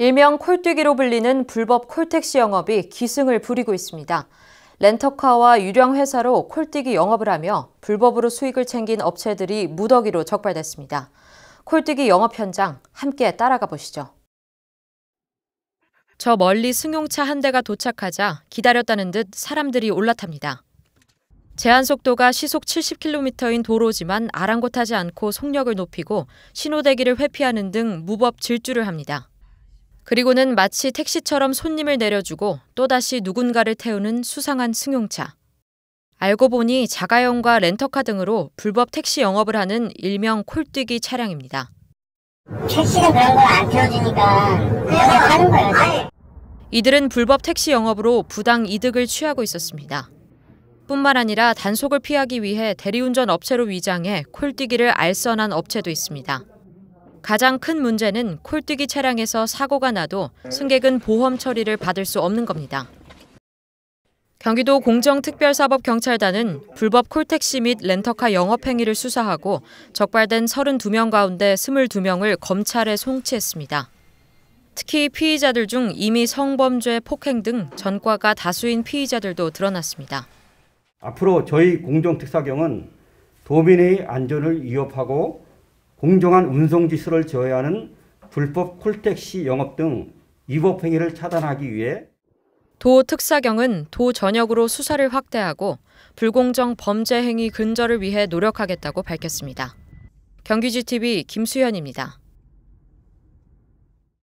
일명 콜뛰기로 불리는 불법 콜택시 영업이 기승을 부리고 있습니다. 렌터카와 유령 회사로 콜뛰기 영업을 하며 불법으로 수익을 챙긴 업체들이 무더기로 적발됐습니다. 콜뛰기 영업 현장 함께 따라가 보시죠. 저 멀리 승용차 한 대가 도착하자 기다렸다는 듯 사람들이 올라탑니다. 제한 속도가 시속 70km인 도로지만 아랑곳하지 않고 속력을 높이고 신호대기를 회피하는 등 무법 질주를 합니다. 그리고는 마치 택시처럼 손님을 내려주고 또다시 누군가를 태우는 수상한 승용차. 알고 보니 자가용과 렌터카 등으로 불법 택시 영업을 하는 일명 콜뛰기 차량입니다. 택시가 그런 걸안 태워주니까 그냥 가는 거예요. 이들은 불법 택시 영업으로 부당 이득을 취하고 있었습니다. 뿐만 아니라 단속을 피하기 위해 대리운전 업체로 위장해 콜뛰기를 알선한 업체도 있습니다. 가장 큰 문제는 콜뛰기 차량에서 사고가 나도 승객은 보험 처리를 받을 수 없는 겁니다. 경기도 공정특별사법경찰단은 불법 콜택시 및 렌터카 영업 행위를 수사하고 적발된 32명 가운데 22명을 검찰에 송치했습니다. 특히 피의자들 중 이미 성범죄, 폭행 등 전과가 다수인 피의자들도 드러났습니다. 앞으로 저희 공정특사경은 도민의 안전을 위협하고 공정한 운송지수를 저해하는 불법 콜택시 영업 등 위법 행위를 차단하기 위해 도 특사경은 도 전역으로 수사를 확대하고 불공정 범죄 행위 근절을 위해 노력하겠다고 밝혔습니다. 경기지TV 김수현입니다.